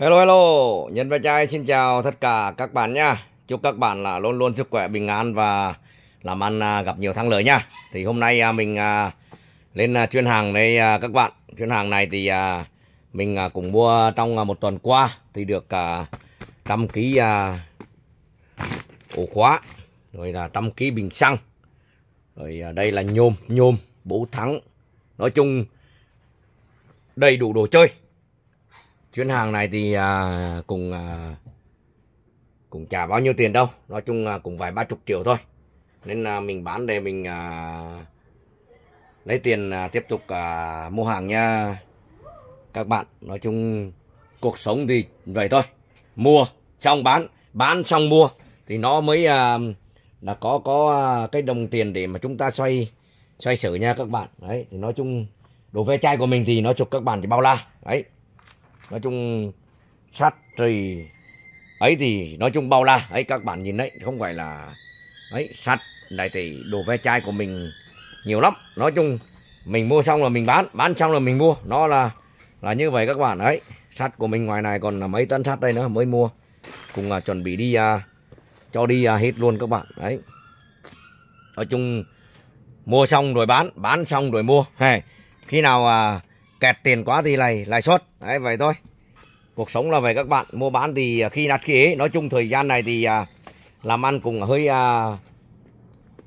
Hello hello, Nhân và Trai xin chào tất cả các bạn nha. Chúc các bạn là luôn luôn sức khỏe bình an và làm ăn à, gặp nhiều thắng lợi nha. Thì hôm nay à, mình à, lên chuyên hàng đây các bạn. Chuyên hàng này thì mình cũng mua trong một tuần qua thì được cả trăm ký ổ khóa, rồi là trăm ký bình xăng. Rồi đây là nhôm, nhôm, bố thắng. Nói chung đầy đủ đồ chơi chuyến hàng này thì à, cùng à, cũng chả bao nhiêu tiền đâu nói chung là cũng vài ba chục triệu thôi nên là mình bán để mình à, lấy tiền à, tiếp tục à, mua hàng nha các bạn nói chung cuộc sống thì vậy thôi mua xong bán bán xong mua thì nó mới à, là có có à, cái đồng tiền để mà chúng ta xoay xoay sở nha các bạn đấy thì nói chung đồ ve chai của mình thì nó chụp các bạn thì bao la đấy nói chung sát trì ấy thì nói chung bao la ấy các bạn nhìn đấy không phải là ấy sát đại thì đồ ve chai của mình nhiều lắm nói chung mình mua xong là mình bán bán xong là mình mua nó là là như vậy các bạn ấy sắt của mình ngoài này còn là mấy tấn sắt đây nữa mới mua cùng là chuẩn bị đi à, cho đi à, hết luôn các bạn đấy nói chung mua xong rồi bán bán xong rồi mua hey. khi nào à, kẹt tiền quá thì này lãi suất đấy vậy thôi cuộc sống là vậy các bạn mua bán thì à, khi nát khi ấy nói chung thời gian này thì à, làm ăn cũng hơi à,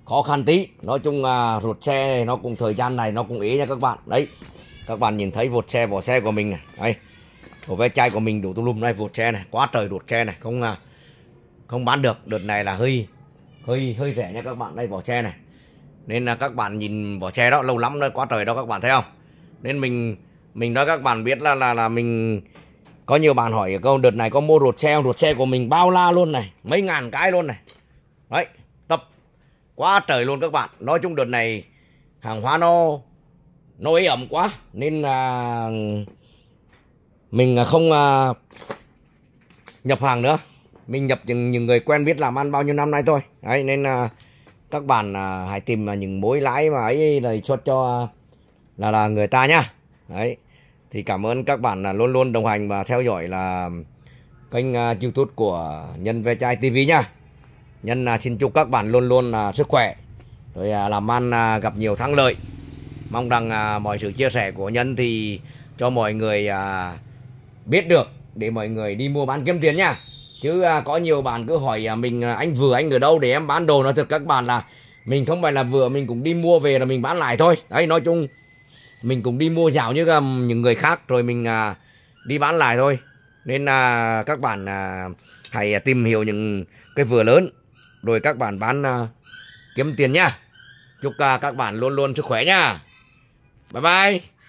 khó khăn tí nói chung ruột xe này nó cũng thời gian này nó cũng ế nha các bạn đấy các bạn nhìn thấy vột xe vỏ xe của mình này đấy của ve chai của mình đủ tùm lum này vột xe này quá trời ruột xe này không không bán được đợt này là hơi hơi hơi rẻ nha các bạn đây vỏ xe này nên là các bạn nhìn vỏ xe đó lâu lắm rồi quá trời đó các bạn thấy không nên mình mình nói các bạn biết là là là mình có nhiều bạn hỏi câu đợt này có mua ruột xe không ruột xe của mình bao la luôn này mấy ngàn cái luôn này đấy tập quá trời luôn các bạn nói chung đợt này hàng hóa nó nó ế ẩm quá nên là mình không uh, nhập hàng nữa mình nhập những, những người quen biết làm ăn bao nhiêu năm nay thôi đấy nên uh, các bạn uh, hãy tìm những mối lãi mà ấy lời suất cho uh, là là người ta nhá đấy thì cảm ơn các bạn là luôn luôn đồng hành và theo dõi là kênh à, youtube của nhân ve chai tv nhá nhân là xin chúc các bạn luôn luôn là sức khỏe rồi à, làm ăn à, gặp nhiều thắng lợi mong rằng mọi sự chia sẻ của nhân thì cho mọi người biết được để mọi người đi mua bán kiếm tiền nhá chứ có nhiều bạn cứ hỏi mình anh vừa anh ở đâu để em bán đồ nó thật các bạn là mình không phải là vừa mình cũng đi mua về là mình bán lại thôi đấy nói chung mình cũng đi mua dạo như à, những người khác rồi mình à, đi bán lại thôi nên là các bạn à, hãy tìm hiểu những cái vừa lớn rồi các bạn bán à, kiếm tiền nha chúc à, các bạn luôn luôn sức khỏe nha bye bye